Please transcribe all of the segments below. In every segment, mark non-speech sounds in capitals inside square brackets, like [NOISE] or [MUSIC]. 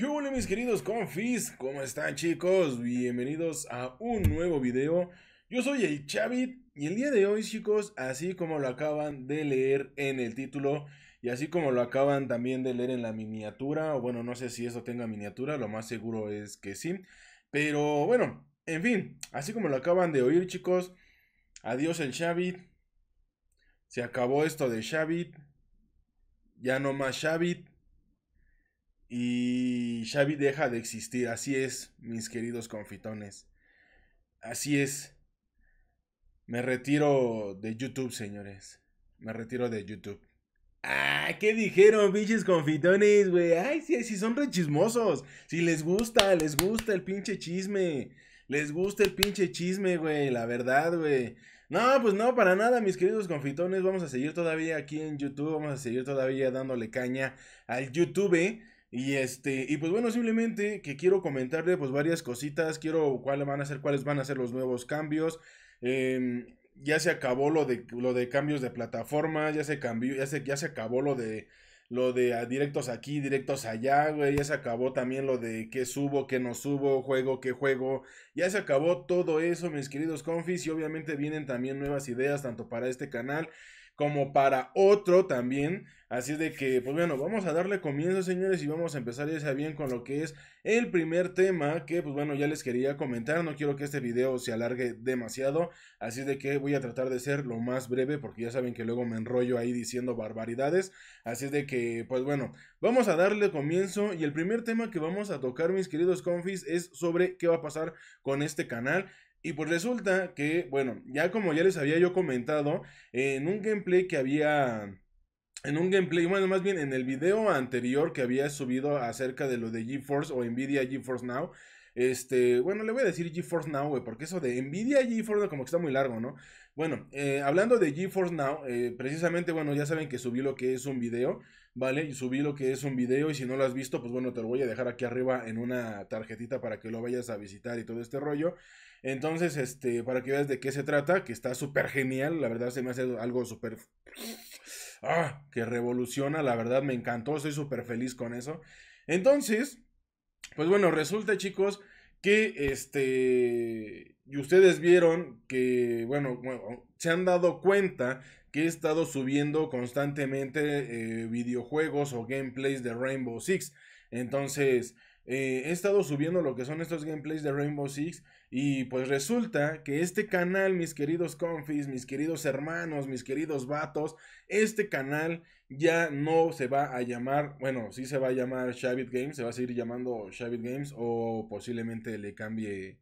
¿Qué hola mis queridos confis? ¿Cómo están chicos? Bienvenidos a un nuevo video. Yo soy el Chavit y el día de hoy chicos, así como lo acaban de leer en el título y así como lo acaban también de leer en la miniatura, o bueno, no sé si eso tenga miniatura, lo más seguro es que sí. Pero bueno, en fin, así como lo acaban de oír chicos, adiós el Chavit. Se acabó esto de Chavit. Ya no más Chavit y Xavi deja de existir. Así es, mis queridos confitones. Así es. Me retiro de YouTube, señores. Me retiro de YouTube. Ah, ¿qué dijeron, pinches confitones, güey? Ay, sí, sí, son rechismosos. Si les gusta, les gusta el pinche chisme. Les gusta el pinche chisme, güey, la verdad, güey. No, pues no, para nada, mis queridos confitones. Vamos a seguir todavía aquí en YouTube. Vamos a seguir todavía dándole caña al YouTube. Y este, y pues bueno, simplemente que quiero comentarle pues varias cositas, quiero cuáles van a ser, cuáles van a ser los nuevos cambios. Em, ya se acabó lo de lo de cambios de plataforma, ya se cambió, ya se, se acabó lo de lo de ah, directos aquí, directos allá, ya se acabó también lo de qué subo, qué no subo, juego, qué juego, ya se acabó todo eso, mis queridos confis, y obviamente vienen también nuevas ideas tanto para este canal como para otro también. Así de que, pues bueno, vamos a darle comienzo, señores, y vamos a empezar ya bien con lo que es el primer tema que, pues bueno, ya les quería comentar. No quiero que este video se alargue demasiado, así de que voy a tratar de ser lo más breve porque ya saben que luego me enrollo ahí diciendo barbaridades. Así de que, pues bueno, vamos a darle comienzo y el primer tema que vamos a tocar, mis queridos confis, es sobre qué va a pasar con este canal. Y pues resulta que, bueno, ya como ya les había yo comentado, en un gameplay que había... En un gameplay, bueno, más bien en el video anterior que había subido acerca de lo de GeForce o Nvidia GeForce Now, este, bueno, le voy a decir GeForce Now, güey, porque eso de Nvidia GeForce como que está muy largo, ¿no? Bueno, eh, hablando de GeForce Now, eh, precisamente, bueno, ya saben que subí lo que es un video, ¿vale? Y subí lo que es un video y si no lo has visto, pues bueno, te lo voy a dejar aquí arriba en una tarjetita para que lo vayas a visitar y todo este rollo. Entonces, este, para que veas de qué se trata, que está súper genial, la verdad se me hace algo súper... Ah, que revoluciona, la verdad me encantó, estoy súper feliz con eso. Entonces, pues bueno, resulta chicos que este... Y ustedes vieron que, bueno, se han dado cuenta que he estado subiendo constantemente eh, videojuegos o gameplays de Rainbow Six. Entonces, eh, he estado subiendo lo que son estos gameplays de Rainbow Six y pues resulta que este canal, mis queridos confis, mis queridos hermanos, mis queridos vatos, este canal ya no se va a llamar, bueno, sí se va a llamar Shavit Games, se va a seguir llamando Shavit Games o posiblemente le cambie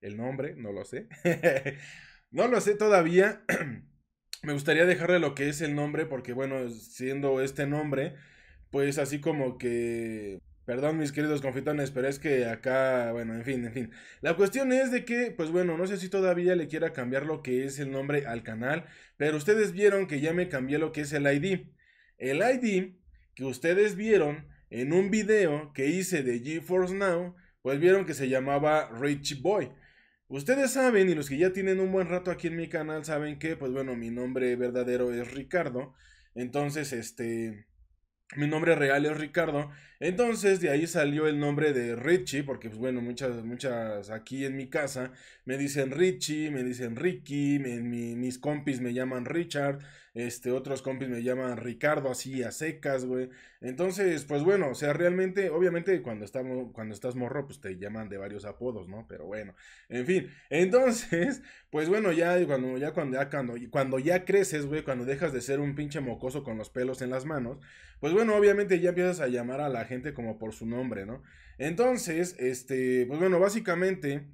el nombre, no lo sé. [LAUGHS] no lo sé todavía. [CLEARS THROAT] Me gustaría dejarle lo que es el nombre porque bueno, siendo este nombre, pues así como que Perdón, mis queridos confitones, pero es que acá, bueno, en fin, en fin. La cuestión es de que, pues bueno, no sé si todavía le quiera cambiar lo que es el nombre al canal, pero ustedes vieron que ya me cambié lo que es el ID. El ID que ustedes vieron en un video que hice de GeForce Now, pues vieron que se llamaba Rich Boy. Ustedes saben, y los que ya tienen un buen rato aquí en mi canal, saben que, pues bueno, mi nombre verdadero es Ricardo. Entonces, este mi nombre real es Ricardo. Entonces de ahí salió el nombre de Richie, porque pues bueno, muchas, muchas aquí en mi casa me dicen Richie, me dicen Ricky, mis compis me llaman Richard. Este, otros compis me llaman Ricardo así a secas, güey. Entonces, pues bueno, o sea, realmente, obviamente cuando, estamos, cuando estás morro, pues te llaman de varios apodos, ¿no? Pero bueno, en fin. Entonces, [LAUGHS] pues bueno, ya cuando ya cuando ya cuando, cuando ya creces, güey, cuando dejas de ser un pinche mocoso con los pelos en las manos, pues bueno, obviamente ya empiezas a llamar a la gente como por su nombre, ¿no? Entonces, este, pues bueno, básicamente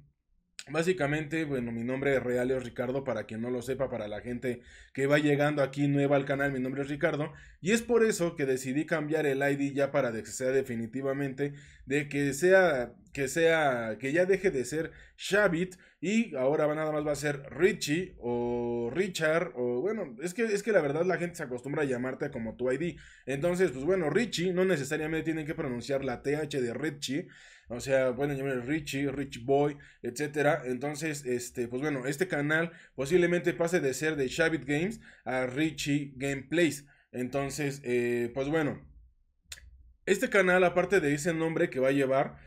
Básicamente, bueno, mi nombre real es Ricardo, para quien no lo sepa, para la gente que va llegando aquí nueva al canal, mi nombre es Ricardo, y es por eso que decidí cambiar el ID ya para que sea definitivamente, de que sea, que sea, que ya deje de ser Shabit, y ahora nada más va a ser Richie, o Richard, o bueno, es que, es que la verdad la gente se acostumbra a llamarte como tu ID, entonces, pues bueno, Richie, no necesariamente tienen que pronunciar la TH de Richie, o sea, pueden llamarle Richie, Rich Boy, etcétera. Entonces, este, pues bueno, este canal posiblemente pase de ser de Shabit Games a Richie Gameplays. Entonces, eh, pues bueno, este canal, aparte de ese nombre que va a llevar,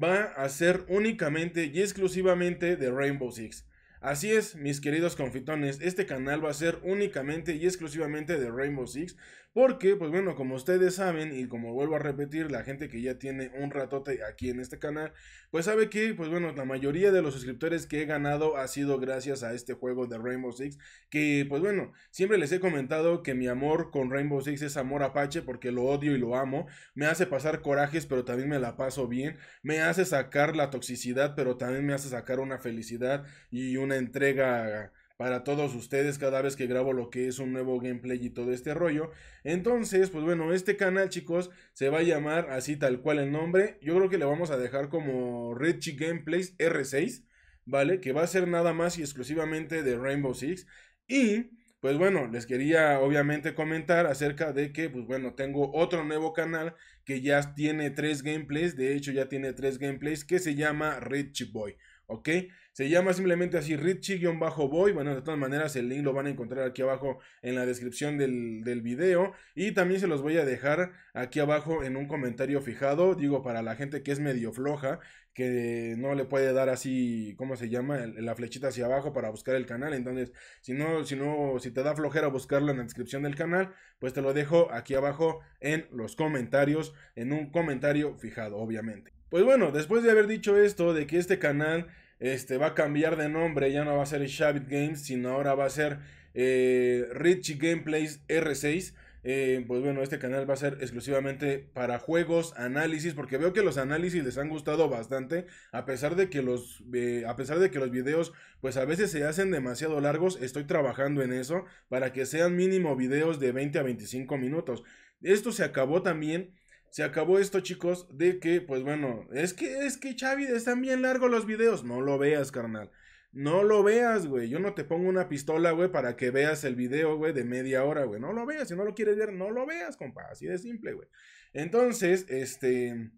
va a ser únicamente y exclusivamente de Rainbow Six. Así es, mis queridos confitones, este canal va a ser únicamente y exclusivamente de Rainbow Six, porque, pues bueno, como ustedes saben y como vuelvo a repetir, la gente que ya tiene un ratote aquí en este canal, pues sabe que, pues bueno, la mayoría de los suscriptores que he ganado ha sido gracias a este juego de Rainbow Six, que, pues bueno, siempre les he comentado que mi amor con Rainbow Six es amor apache porque lo odio y lo amo, me hace pasar corajes pero también me la paso bien, me hace sacar la toxicidad pero también me hace sacar una felicidad y una entrega para todos ustedes cada vez que grabo lo que es un nuevo gameplay y todo este rollo. Entonces, pues bueno, este canal, chicos, se va a llamar así tal cual el nombre. Yo creo que le vamos a dejar como Richie Gameplays R6, ¿vale? Que va a ser nada más y exclusivamente de Rainbow Six. Y, pues bueno, les quería obviamente comentar acerca de que, pues bueno, tengo otro nuevo canal que ya tiene tres gameplays. De hecho, ya tiene tres gameplays que se llama Richie Boy, ¿ok? Se llama simplemente así Richie-Boy. Bueno, de todas maneras el link lo van a encontrar aquí abajo en la descripción del, video. Y también se los voy a dejar aquí abajo en un comentario fijado. Digo, para la gente que es medio floja, que no le puede dar así, ¿cómo se llama? la flechita hacia abajo para buscar el canal. Entonces, si no, si no, si te da flojera buscarlo en la descripción del canal, pues te lo dejo aquí abajo en los comentarios, en un comentario fijado, obviamente. Pues bueno, después de haber dicho esto, de que este canal este, va a cambiar de nombre, ya no va a ser Shabit Games, sino ahora va a ser eh, Richie Gameplays R6. Eh, pues bueno, este canal va a ser exclusivamente para juegos, análisis, porque veo que los análisis les han gustado bastante, a pesar de que los, eh, a pesar de que los videos, pues a veces se hacen demasiado largos, estoy trabajando en eso, para que sean mínimo videos de 20 a 25 minutos. Esto se acabó también se acabó esto, chicos, de que, pues bueno, es que, es que Xavi, están bien largos los videos. No lo veas, carnal. No lo veas, güey. Yo no te pongo una pistola, güey, para que veas el video, güey, de media hora, güey. No lo veas. Si no lo quieres ver, no lo veas, compa. Así de simple, güey. Entonces, este.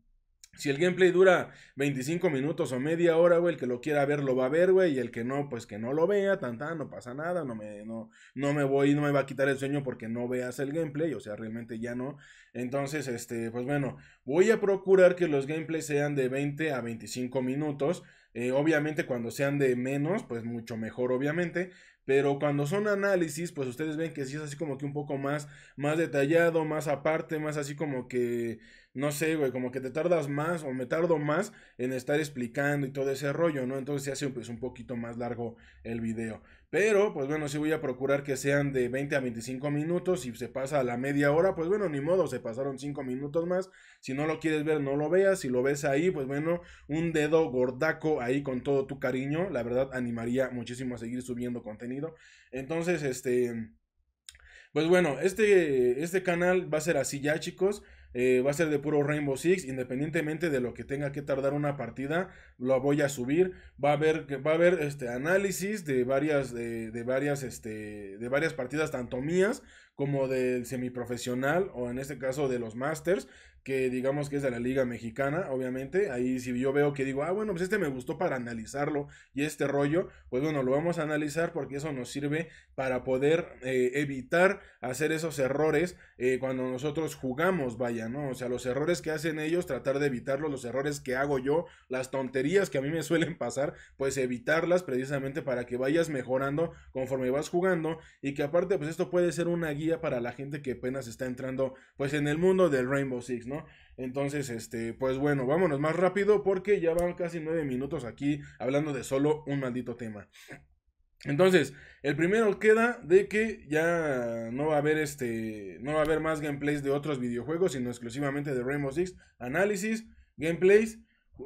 Si el gameplay dura 25 minutos o media hora, güey, el que lo quiera ver lo va a ver, güey, y el que no, pues que no lo vea, tan tan, no pasa nada, no me, no, no me voy, no me va a quitar el sueño porque no veas el gameplay, o sea, realmente ya no. Entonces, este, pues bueno, voy a procurar que los gameplays sean de 20 a 25 minutos. Eh, obviamente cuando sean de menos, pues mucho mejor, obviamente. Pero cuando son análisis, pues ustedes ven que sí es así como que un poco más, más detallado, más aparte, más así como que, no sé, güey, como que te tardas más o me tardo más en estar explicando y todo ese rollo, ¿no? Entonces se hace pues, un poquito más largo el video. Pero, pues bueno, sí voy a procurar que sean de 20 a 25 minutos. Si se pasa a la media hora, pues bueno, ni modo, se pasaron 5 minutos más. Si no lo quieres ver, no lo veas. Si lo ves ahí, pues bueno, un dedo gordaco ahí con todo tu cariño. La verdad, animaría muchísimo a seguir subiendo contenido. Entonces, este... Pues bueno, este, este canal va a ser así ya, chicos. Eh, va a ser de puro Rainbow Six, independientemente de lo que tenga que tardar una partida, lo voy a subir. Va a haber, va a haber este, análisis de varias, de, varias, este, de varias partidas, tanto mías como del semiprofesional o en este caso de los masters que digamos que es de la Liga Mexicana, obviamente. Ahí si yo veo que digo, ah, bueno, pues este me gustó para analizarlo y este rollo, pues bueno, lo vamos a analizar porque eso nos sirve para poder eh, evitar hacer esos errores eh, cuando nosotros jugamos, vaya, ¿no? O sea, los errores que hacen ellos, tratar de evitarlos, los errores que hago yo, las tonterías que a mí me suelen pasar, pues evitarlas precisamente para que vayas mejorando conforme vas jugando y que aparte, pues esto puede ser una guía para la gente que apenas está entrando, pues en el mundo del Rainbow Six, entonces, este, pues bueno, vámonos más rápido porque ya van casi nueve minutos aquí hablando de solo un maldito tema. Entonces, el primero queda de que ya no va a haber este, no va a haber más gameplays de otros videojuegos, sino exclusivamente de Rainbow Six, análisis, gameplays,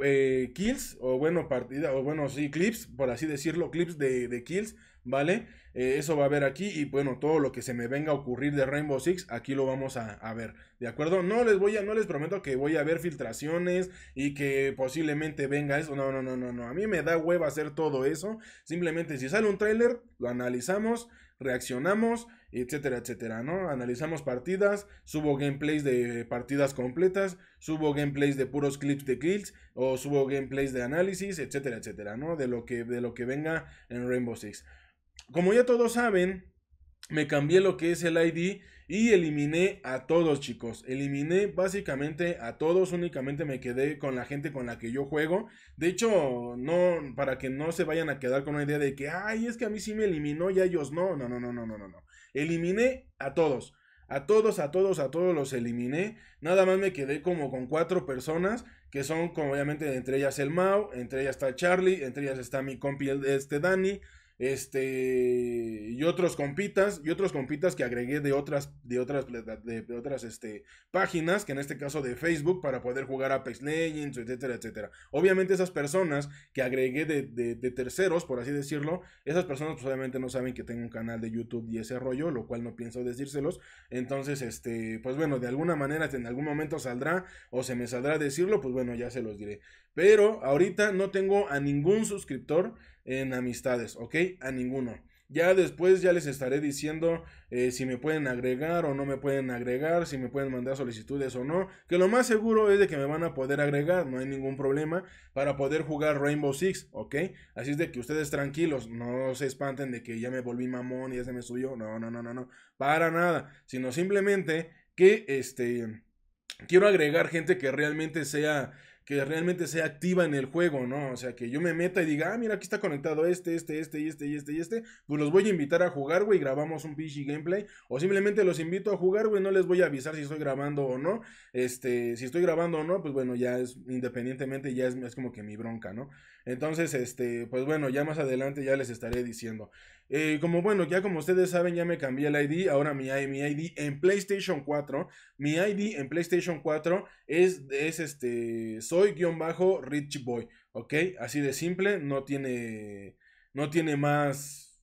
eh, kills o bueno partida o bueno sí clips, por así decirlo, clips de kills ¿vale? Eh, eso va a haber aquí y bueno, todo lo que se me venga a ocurrir de Rainbow Six, aquí lo vamos a, ver, ¿de acuerdo? No les voy a, no les prometo que voy a ver filtraciones y que posiblemente venga eso, no, no, no, no, no, a mí me da hueva hacer todo eso, simplemente si sale un tráiler, lo analizamos, reaccionamos, etcétera, etcétera, ¿no? Analizamos partidas, subo gameplays de partidas completas, subo gameplays de puros clips de kills o subo gameplays de análisis, etcétera, etcétera, ¿no? De lo que, de lo que venga en Rainbow Six. Como ya todos saben, me cambié lo que es el ID y eliminé a todos, chicos. Eliminé básicamente a todos, únicamente me quedé con la gente con la que yo juego. De hecho, no para que no se vayan a quedar con una idea de que, ay, es que a mí sí me eliminó y a ellos no. No, no, no, no, no, no. Eliminé a todos. A todos, a todos, a todos los eliminé. Nada más me quedé como con cuatro personas que son, como obviamente, entre ellas el Mau, entre ellas está Charlie, entre ellas está mi compi este Dani, este y otros compitas y otros compitas que agregué de otras de otras de, otras este, páginas que en este caso de Facebook para poder jugar Apex Legends etcétera etcétera obviamente esas personas que agregué de, terceros por así decirlo esas personas pues, obviamente no saben que tengo un canal de YouTube y ese rollo lo cual no pienso decírselos entonces este pues bueno de alguna manera en algún momento saldrá o se me saldrá decirlo pues bueno ya se los diré pero ahorita no tengo a ningún suscriptor en amistades, ¿ok? A ninguno. Ya después ya les estaré diciendo eh, si me pueden agregar o no me pueden agregar, si me pueden mandar solicitudes o no. Que lo más seguro es de que me van a poder agregar, no hay ningún problema para poder jugar Rainbow Six, ¿ok? Así es de que ustedes tranquilos, no se espanten de que ya me volví mamón y ya se me subió. No, no, no, no, no. Para nada. Sino simplemente que este quiero agregar gente que realmente sea que realmente sea activa en el juego, ¿no? O sea, que yo me meta y diga, ah, mira, aquí está conectado este, este, este, y este, y este, y este. Pues los voy a invitar a jugar, güey, grabamos un pinche gameplay. O simplemente los invito a jugar, güey, no les voy a avisar si estoy grabando o no. Este, si estoy grabando o no, pues bueno, ya es, independientemente, ya es, es como que mi bronca, ¿no? Entonces, este, pues bueno, ya más adelante ya les estaré diciendo. Eh, como bueno, ya como ustedes saben, ya me cambié el ID. Ahora mi, ID en PlayStation 4. Mi ID en PlayStation 4 es, es este. Soy guión bajo rich Boy. ¿Ok? Así de simple. No tiene. No tiene más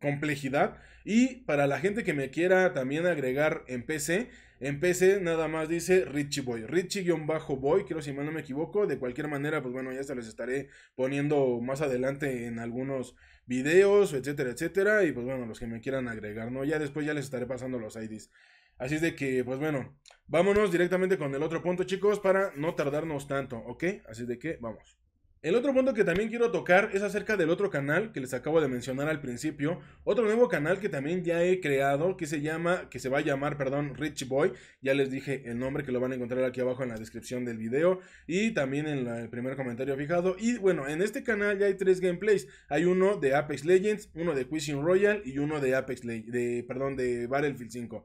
complejidad. Y para la gente que me quiera también agregar en PC en PC nada más dice Richie Boy, Richie-Boy, creo si mal no me equivoco. De cualquier manera, pues bueno, ya se los estaré poniendo más adelante en algunos videos, etcétera, etcétera. Y pues bueno, los que me quieran agregar, ¿no? Ya después ya les estaré pasando los IDs. Así es de que, pues bueno, vámonos directamente con el otro punto, chicos, para no tardarnos tanto, ¿ok? Así es de que, vamos. El otro punto que también quiero tocar es acerca del otro canal que les acabo de mencionar al principio, otro nuevo canal que también ya he creado que se llama, que se va a llamar, perdón, Rich Boy, ya les dije el nombre que lo van a encontrar aquí abajo en la descripción del video y también en el primer comentario fijado y bueno, en este canal ya hay tres gameplays, hay uno de Apex Legends, uno de Cuisine Royal y uno de Apex, de, perdón, de Battlefield 5.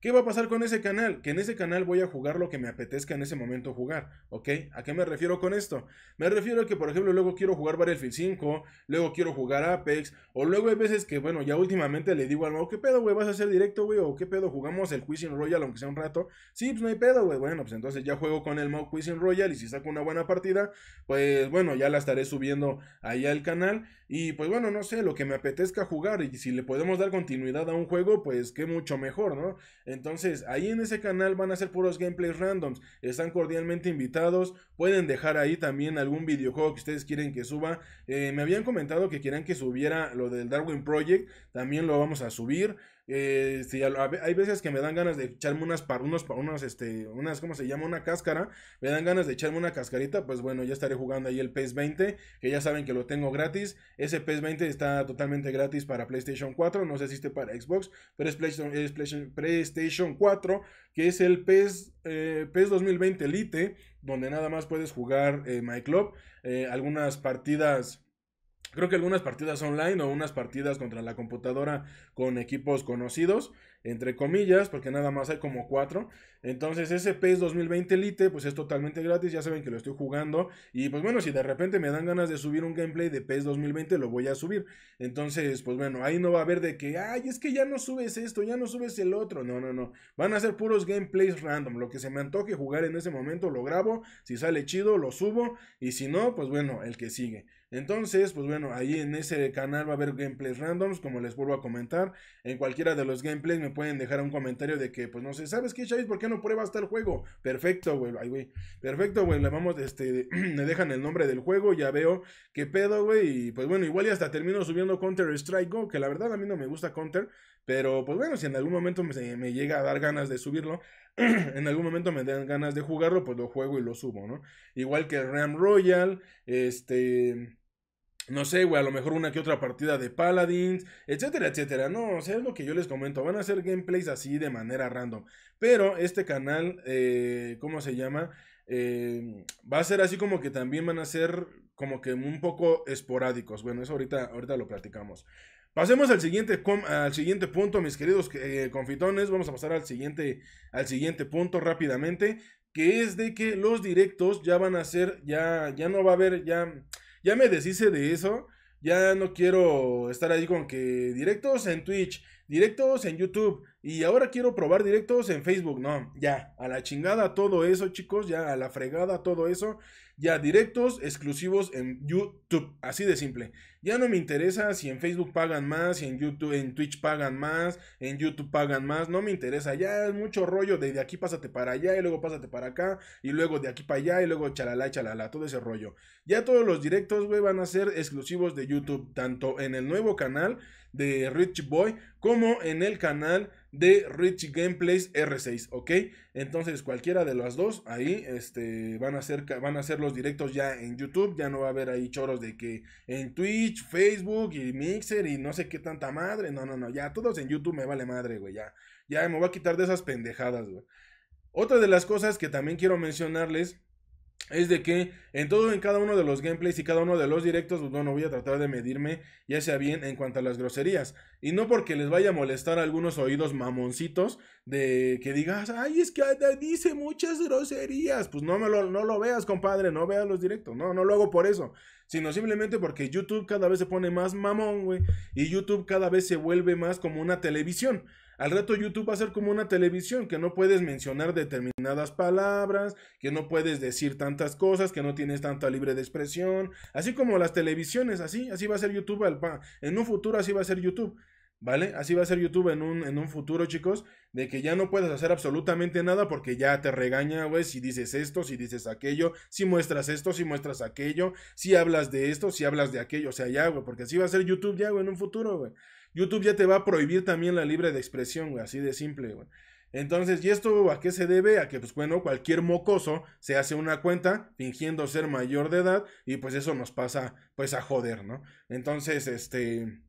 ¿Qué va a pasar con ese canal? Que en ese canal voy a jugar lo que me apetezca en ese momento jugar, ¿ok? ¿A qué me refiero con esto? Me refiero a que, por ejemplo, luego quiero jugar Battlefield 5, luego quiero jugar Apex, o luego hay veces que, bueno, ya últimamente le digo al modo ¿qué pedo, güey? ¿Vas a hacer directo, güey? ¿O qué pedo? ¿Jugamos el Quizzing Royal aunque sea un rato? Sí, pues no hay pedo, güey. Bueno, pues entonces ya juego con el Mau Quizzing Royal y si saco una buena partida, pues bueno, ya la estaré subiendo ahí al canal. Y pues bueno, no sé, lo que me apetezca jugar y si le podemos dar continuidad a un juego, pues qué mucho mejor, ¿no? Entonces, ahí en ese canal van a ser puros gameplays randoms. Están cordialmente invitados. Pueden dejar ahí también algún videojuego que ustedes quieren que suba. Eh, me habían comentado que quieran que subiera lo del Darwin Project. También lo vamos a subir. Eh, si hay veces que me dan ganas de echarme unas para unos, para este, unas, ¿cómo se llama? Una cáscara. Me dan ganas de echarme una cascarita. Pues bueno, ya estaré jugando ahí el ps 20, que ya saben que lo tengo gratis. Ese ps 20 está totalmente gratis para PlayStation 4. No sé si existe para Xbox, pero es PlayStation, 4, que es el PS 2020 eh, Elite, donde nada más puedes jugar eh, MyClub Club, algunas partidas Creo que algunas partidas online o unas partidas contra la computadora con equipos conocidos, entre comillas, porque nada más hay como cuatro. Entonces ese PES 2020 Elite pues es totalmente gratis, ya saben que lo estoy jugando y pues bueno, si de repente me dan ganas de subir un gameplay de PES 2020 lo voy a subir. Entonces pues bueno, ahí no va a haber de que, ay, es que ya no subes esto, ya no subes el otro, no, no, no. Van a ser puros gameplays random, lo que se me antoje jugar en ese momento lo grabo, si sale chido lo subo y si no, pues bueno, el que sigue. Entonces, pues bueno, ahí en ese canal va a haber gameplays randoms, como les vuelvo a comentar. En cualquiera de los gameplays me pueden dejar un comentario de que, pues no sé, ¿sabes qué, Chavis? ¿Por qué no prueba hasta el juego. Perfecto, güey. Perfecto, güey. Le vamos, este, me [CLEARS THROAT] dejan el nombre del juego, ya veo qué pedo, güey. Y pues bueno, igual ya hasta termino subiendo Counter Strike Go, que la verdad a mí no me gusta Counter. Pero pues bueno, si en algún momento me, me llega a dar ganas de subirlo, [CLEARS THROAT] en algún momento me dan ganas de jugarlo, pues lo juego y lo subo, ¿no? Igual que Ram Royal, este... No sé, güey, a lo mejor una que otra partida de Paladins, etcétera, etcétera. No, o sea, es lo que yo les comento. Van a ser gameplays así de manera random. Pero este canal, eh, ¿cómo se llama? Eh, va a ser así como que también van a ser como que un poco esporádicos. Bueno, eso ahorita, ahorita lo platicamos. Pasemos al siguiente, al siguiente punto, mis queridos eh, confitones. Vamos a pasar al siguiente, al siguiente punto rápidamente. Que es de que los directos ya van a ser, ya, ya no va a haber, ya... Ya me deshice de eso. Ya no quiero estar ahí con que directos en Twitch, directos en YouTube y ahora quiero probar directos en Facebook. No, ya, a la chingada todo eso, chicos, ya a la fregada todo eso ya directos, exclusivos en YouTube, así de simple. Ya no me interesa si en Facebook pagan más, si en YouTube, en Twitch pagan más, en YouTube pagan más, no me interesa, ya es mucho rollo de, de aquí pásate para allá y luego pásate para acá y luego de aquí para allá y luego chalala, chalala, todo ese rollo. Ya todos los directos, güey, van a ser exclusivos de YouTube, tanto en el nuevo canal de Rich Boy como en el canal de Rich Gameplays R6, ¿ok? Entonces cualquiera de las dos ahí este, van, a ser, van a ser los directos ya en YouTube, ya no va a haber ahí choros de que en Twitch, Facebook y Mixer y no sé qué tanta madre, no, no, no, ya todos en YouTube me vale madre, güey, ya, ya me voy a quitar de esas pendejadas, güey. Otra de las cosas que también quiero mencionarles es de que en todo, en cada uno de los gameplays y cada uno de los directos, no pues, bueno, voy a tratar de medirme, ya sea bien, en cuanto a las groserías. Y no porque les vaya a molestar a algunos oídos mamoncitos de que digas, ay, es que dice muchas groserías. Pues no, me lo, no lo veas, compadre, no veas los directos. No, no lo hago por eso. Sino simplemente porque YouTube cada vez se pone más mamón, güey. Y YouTube cada vez se vuelve más como una televisión. Al rato YouTube va a ser como una televisión, que no puedes mencionar determinadas palabras, que no puedes decir tantas cosas, que no tienes tanta libre de expresión, así como las televisiones, así, así va a ser YouTube, en un futuro así va a ser YouTube. ¿Vale? Así va a ser YouTube en un, en un futuro, chicos, de que ya no puedes hacer absolutamente nada porque ya te regaña, güey, si dices esto, si dices aquello, si muestras esto, si muestras aquello, si hablas de esto, si hablas de aquello, o sea, ya, güey, porque así va a ser YouTube ya, güey, en un futuro, güey. YouTube ya te va a prohibir también la libre de expresión, güey, así de simple, güey. Entonces, ¿y esto a qué se debe? A que, pues bueno, cualquier mocoso se hace una cuenta fingiendo ser mayor de edad y pues eso nos pasa, pues a joder, ¿no? Entonces, este,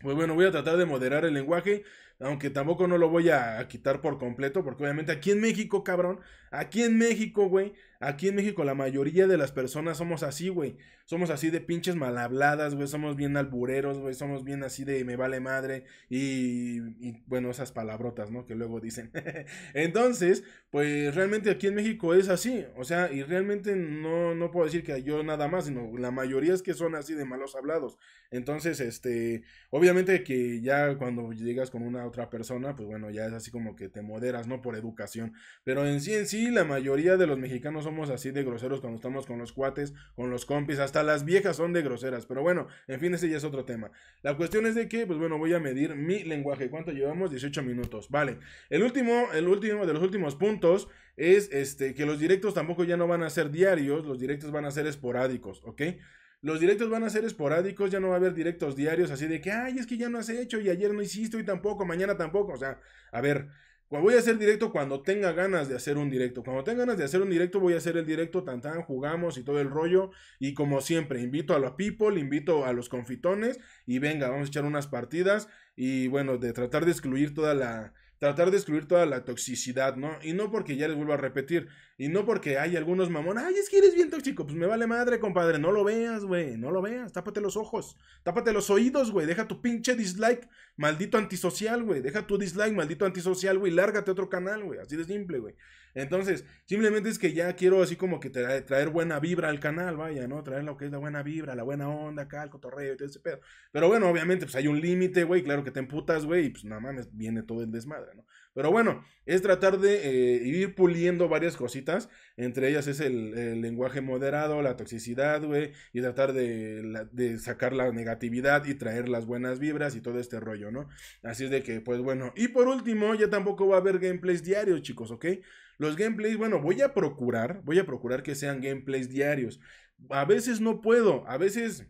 pues bueno, voy a tratar de moderar el lenguaje, aunque tampoco no lo voy a, quitar por completo, porque obviamente aquí en México, cabrón, aquí en México, güey, Aquí en México la mayoría de las personas somos así, güey. Somos así de pinches mal habladas, güey. Somos bien albureros, güey. Somos bien así de me vale madre. Y, y bueno, esas palabrotas, ¿no? Que luego dicen. [LAUGHS] Entonces, pues realmente aquí en México es así. O sea, y realmente no, no puedo decir que yo nada más, sino la mayoría es que son así de malos hablados. Entonces, este, obviamente que ya cuando llegas con una otra persona, pues bueno, ya es así como que te moderas, ¿no? Por educación. Pero en sí, en sí, la mayoría de los mexicanos somos así de groseros cuando estamos con los cuates, con los compis, hasta las viejas son de groseras, pero bueno, en fin, ese ya es otro tema. La cuestión es de que, pues bueno, voy a medir mi lenguaje. ¿Cuánto llevamos? 18 minutos, vale. El último, el último de los últimos puntos es este, que los directos tampoco ya no van a ser diarios, los directos van a ser esporádicos, ¿ok? Los directos van a ser esporádicos, ya no va a haber directos diarios así de que, ay, es que ya no has hecho y ayer no hiciste y tampoco, mañana tampoco. O sea, a ver, Voy a hacer directo cuando tenga ganas de hacer un directo. Cuando tenga ganas de hacer un directo, voy a hacer el directo tan tan, jugamos y todo el rollo. Y como siempre, invito a los people, invito a los confitones y venga, vamos a echar unas partidas. Y bueno, de tratar de excluir toda la. Tratar de excluir toda la toxicidad, ¿no? Y no porque ya les vuelvo a repetir. Y no porque hay algunos mamones, ay, es que eres bien tóxico, pues me vale madre, compadre, no lo veas, güey, no lo veas, tápate los ojos, tápate los oídos, güey, deja tu pinche dislike, maldito antisocial, güey, deja tu dislike, maldito antisocial, güey, lárgate otro canal, güey, así de simple, güey. Entonces, simplemente es que ya quiero así como que traer, traer buena vibra al canal, vaya, ¿no? Traer lo que es la buena vibra, la buena onda acá, el cotorreo y todo ese pedo. Pero bueno, obviamente, pues hay un límite, güey, claro que te emputas, güey, y pues nada más viene todo el desmadre, ¿no? Pero bueno, es tratar de eh, ir puliendo varias cositas entre ellas es el, lenguaje moderado, la toxicidad, güey, y tratar de, de, sacar la negatividad y traer las buenas vibras y todo este rollo, ¿no? Así es de que, pues bueno, y por último, ya tampoco va a haber gameplays diarios, chicos, ¿ok? Los gameplays, bueno, voy a procurar, voy a procurar que sean gameplays diarios. A veces no puedo, a veces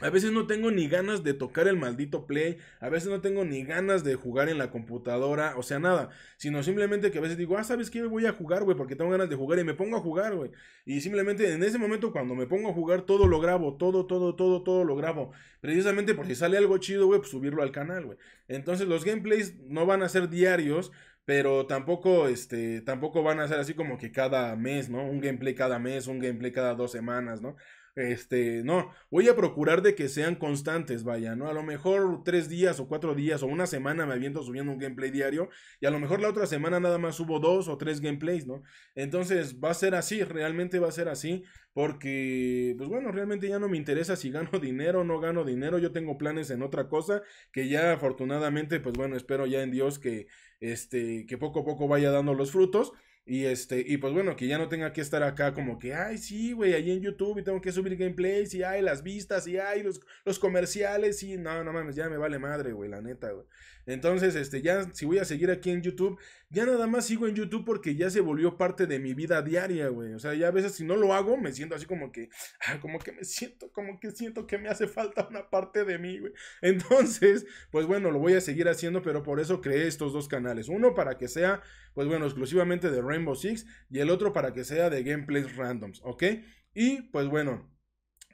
a veces no tengo ni ganas de tocar el maldito play, a veces no tengo ni ganas de jugar en la computadora, o sea, nada, sino simplemente que a veces digo, ah, ¿sabes qué? Voy a jugar, güey, porque tengo ganas de jugar y me pongo a jugar, güey. Y simplemente en ese momento cuando me pongo a jugar, todo lo grabo, todo, todo, todo, todo lo grabo. Precisamente porque sale algo chido, güey, pues subirlo al canal, güey. Entonces los gameplays no van a ser diarios, pero tampoco, este, tampoco van a ser así como que cada mes, ¿no? Un gameplay cada mes, un gameplay cada dos semanas, ¿no? Este, no, voy a procurar de que sean constantes, vaya, ¿no? A lo mejor tres días o cuatro días o una semana me aviento subiendo un gameplay diario y a lo mejor la otra semana nada más subo dos o tres gameplays, ¿no? Entonces va a ser así, realmente va a ser así porque, pues bueno, realmente ya no me interesa si gano [LAUGHS] dinero o no gano dinero, yo tengo planes en otra cosa que ya afortunadamente, pues bueno, espero ya en Dios que, este, que poco a poco vaya dando los frutos. Y este, y pues bueno, que ya no tenga que estar acá como que, ay, sí, güey, ahí en YouTube y tengo que subir gameplays y hay las vistas y hay los, los comerciales y no, no mames, ya me vale madre, güey, la neta, güey. Entonces, este, ya si voy a seguir aquí en YouTube, ya nada más sigo en YouTube porque ya se volvió parte de mi vida diaria, güey. O sea, ya a veces si no lo hago, me siento así como que, ah, como que me siento, como que siento que me hace falta una parte de mí, güey. [LAUGHS] Entonces, pues bueno, lo voy a seguir haciendo, pero por eso creé estos dos canales. Uno para que sea, pues bueno, exclusivamente de Rainbow Six y el otro para que sea de gameplays randoms, ¿ok? Y pues bueno.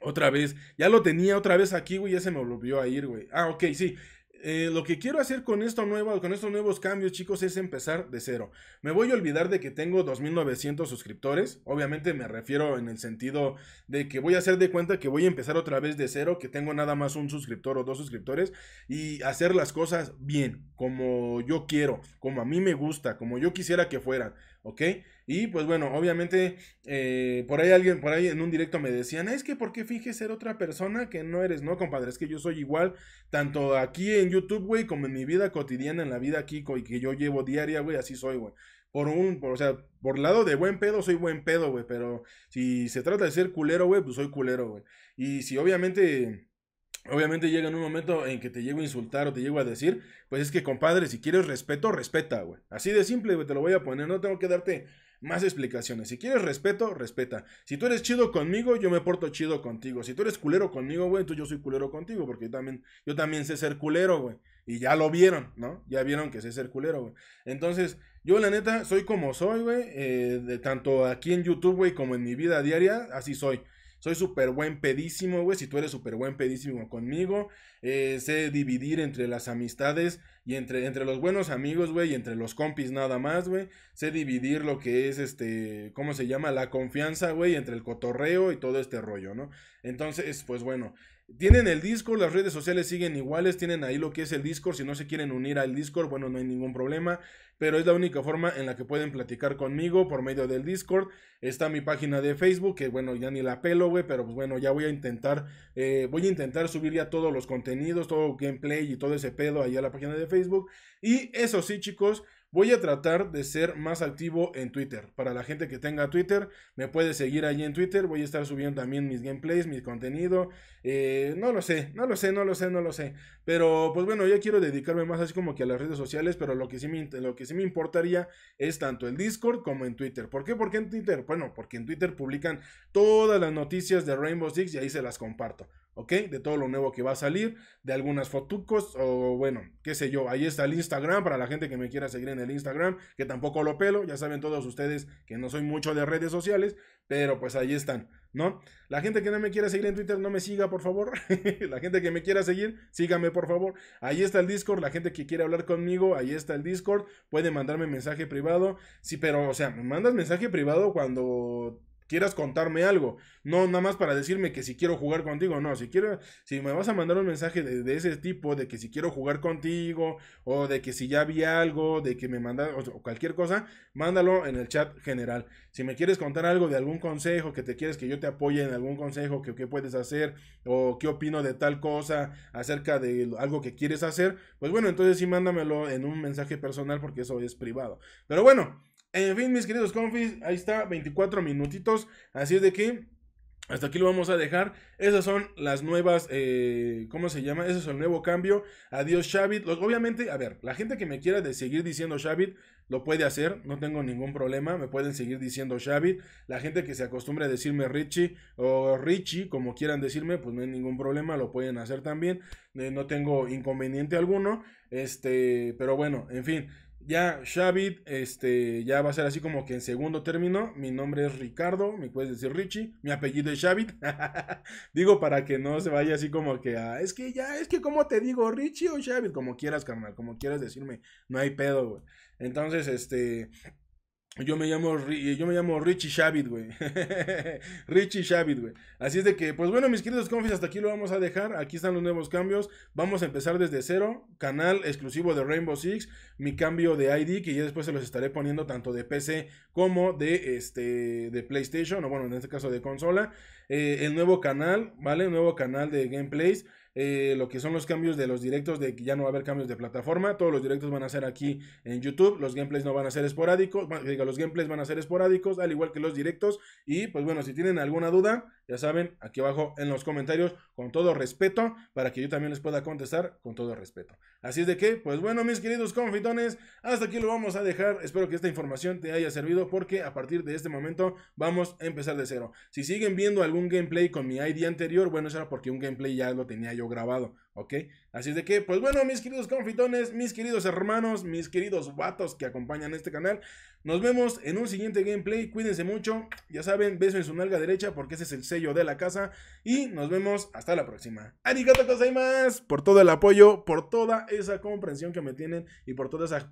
Otra vez, ya lo tenía otra vez aquí, güey, ya se me volvió a ir, güey. Ah, ok, sí. Eh, lo que quiero hacer con, esto nuevo, con estos nuevos cambios, chicos, es empezar de cero. Me voy a olvidar de que tengo 2.900 suscriptores. Obviamente me refiero en el sentido de que voy a hacer de cuenta que voy a empezar otra vez de cero, que tengo nada más un suscriptor o dos suscriptores y hacer las cosas bien, como yo quiero, como a mí me gusta, como yo quisiera que fueran. ¿ok? Y pues bueno, obviamente eh, por ahí alguien, por ahí en un directo me decían, es que ¿por qué finges ser otra persona que no eres? No, compadre, es que yo soy igual, tanto aquí en YouTube, güey, como en mi vida cotidiana, en la vida aquí que yo llevo diaria, güey, así soy, güey. Por un, o sea, por lado de buen pedo, soy buen pedo, güey, pero si se trata de ser culero, güey, pues soy culero, güey. Y si obviamente obviamente llega en un momento en que te llego a insultar o te llego a decir, pues es que compadre, si quieres respeto, respeta, güey. Así de simple, güey, te lo voy a poner, no tengo que darte más explicaciones. Si quieres respeto, respeta. Si tú eres chido conmigo, yo me porto chido contigo. Si tú eres culero conmigo, güey, entonces yo soy culero contigo, porque yo también, yo también sé ser culero, güey. Y ya lo vieron, ¿no? Ya vieron que sé ser culero, güey. Entonces, yo la neta soy como soy, güey. Eh, tanto aquí en YouTube, güey, como en mi vida diaria, así soy. Soy súper buen pedísimo, güey. Si tú eres súper buen pedísimo conmigo, eh, sé dividir entre las amistades y entre, entre los buenos amigos, güey, y entre los compis nada más, güey sé dividir lo que es este, ¿cómo se llama? La confianza, güey, entre el cotorreo y todo este rollo, ¿no? Entonces, pues bueno, tienen el Discord, las redes sociales siguen iguales, tienen ahí lo que es el Discord, si no se quieren unir al Discord, bueno, no hay ningún problema, pero es la única forma en la que pueden platicar conmigo por medio del Discord. Está mi página de Facebook, que bueno, ya ni la pelo, güey, pero pues bueno, ya voy a intentar, eh, voy a intentar subir ya todos los contenidos, todo gameplay y todo ese pedo ahí a la página de Facebook. Y eso sí, chicos, Voy a tratar de ser más activo en Twitter. Para la gente que tenga Twitter, me puede seguir allí en Twitter. Voy a estar subiendo también mis gameplays, mi contenido. Eh, no lo sé, no lo sé, no lo sé, no lo sé. Pero pues bueno, ya quiero dedicarme más así como que a las redes sociales. Pero lo que sí me, lo que sí me importaría es tanto el Discord como en Twitter. ¿Por qué? Porque en Twitter? Bueno, porque en Twitter publican todas las noticias de Rainbow Six y ahí se las comparto. ¿ok? De todo lo nuevo que va a salir, de algunas fotucos o bueno, qué sé yo. Ahí está el Instagram para la gente que me quiera seguir en el Instagram, que tampoco lo pelo, ya saben todos ustedes que no soy mucho de redes sociales, pero pues ahí están, ¿no? La gente que no me quiera seguir en Twitter, no me siga, por favor. [LAUGHS] la gente que me quiera seguir, sígame, por favor. Ahí está el Discord, la gente que quiere hablar conmigo, ahí está el Discord, puede mandarme mensaje privado. Sí, pero o sea, me mandas mensaje privado cuando quieras contarme algo. No nada más para decirme que si quiero jugar contigo. No, si quiero, si me vas a mandar un mensaje de, ese tipo, de que si quiero jugar contigo, o de que si ya vi algo, de que me mandas, o cualquier cosa, mándalo en el chat general. Si me quieres contar algo de algún consejo, que te quieres que yo te apoye en algún consejo, que qué puedes hacer, o qué opino de tal cosa, acerca de algo que quieres hacer, pues bueno, entonces sí mándamelo en un mensaje personal porque eso es privado. Pero bueno. En fin, mis queridos confis, ahí está, 24 minutitos. Así es de que hasta aquí lo vamos a dejar. Esas son las nuevas, eh, ¿cómo se llama? Ese es el nuevo cambio. Adiós Shabit, obviamente, a ver, la gente que me quiera de seguir diciendo Shabit lo puede hacer, no tengo ningún problema, me pueden seguir diciendo Shabit, La gente que se acostumbre a decirme Richie o Richie, como quieran decirme, pues no hay ningún problema, lo pueden hacer también. Eh, no tengo inconveniente alguno. Este, pero bueno, en fin ya Shavit, este, ya va a ser así como que en segundo término. Mi nombre es Ricardo, me puedes decir Richie, mi apellido es Shavit. [LAUGHS] digo para que no se vaya así como que, es que ya, es que como te digo, Richie o Shavit, como quieras, carnal, como quieras decirme, no hay pedo, güey. Entonces, este, yo me llamo, eh, yo me llamo Richie Shavit, güey. [LAUGHS] Richie Shavit, güey. Así es de que, pues bueno, mis queridos confis, hasta aquí lo vamos a dejar. Aquí están los nuevos cambios. Vamos a empezar desde cero. Canal exclusivo de Rainbow Six. Mi cambio de ID, que ya después se los estaré poniendo tanto de PC como de, este, de PlayStation, o bueno, en este caso de consola. Eh, el nuevo canal, ¿vale? El nuevo canal de gameplays. Eh, lo que son los cambios de los directos, de que ya no va a haber cambios de plataforma, todos los directos van a ser aquí en YouTube, los gameplays no van a ser esporádicos, los gameplays van a ser esporádicos, al igual que los directos, y pues bueno, si tienen alguna duda, ya saben, aquí abajo en los comentarios, con todo respeto, para que yo también les pueda contestar con todo respeto. Así es de que, pues bueno, mis queridos confitones, hasta aquí lo vamos a dejar. Espero que esta información te haya servido porque a partir de este momento vamos a empezar de cero. Si siguen viendo algún gameplay con mi ID anterior, bueno, será porque un gameplay ya lo tenía yo grabado. Así es de que, pues bueno, mis queridos confitones, mis queridos hermanos, mis queridos vatos que acompañan este canal, nos vemos en un siguiente gameplay, cuídense mucho, ya saben, beso en su nalga derecha porque ese es el sello de la casa y nos vemos hasta la próxima. Arigato más por todo el apoyo, por toda esa comprensión que me tienen y por toda esa...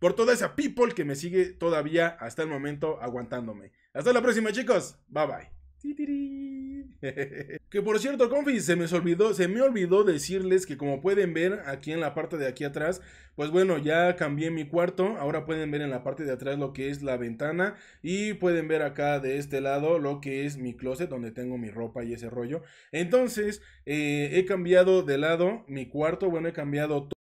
por toda esa people que me sigue todavía hasta el momento aguantándome. Hasta la próxima chicos, bye bye. [LAUGHS] Que por cierto, confis, se me olvidó, se me olvidó decirles que como pueden ver aquí en la parte de aquí atrás, pues bueno, ya cambié mi cuarto, ahora pueden ver en la parte de atrás lo que es la ventana y pueden ver acá de este lado lo que es mi closet donde tengo mi ropa y ese rollo. Entonces, eh, he cambiado de lado mi cuarto, bueno, he cambiado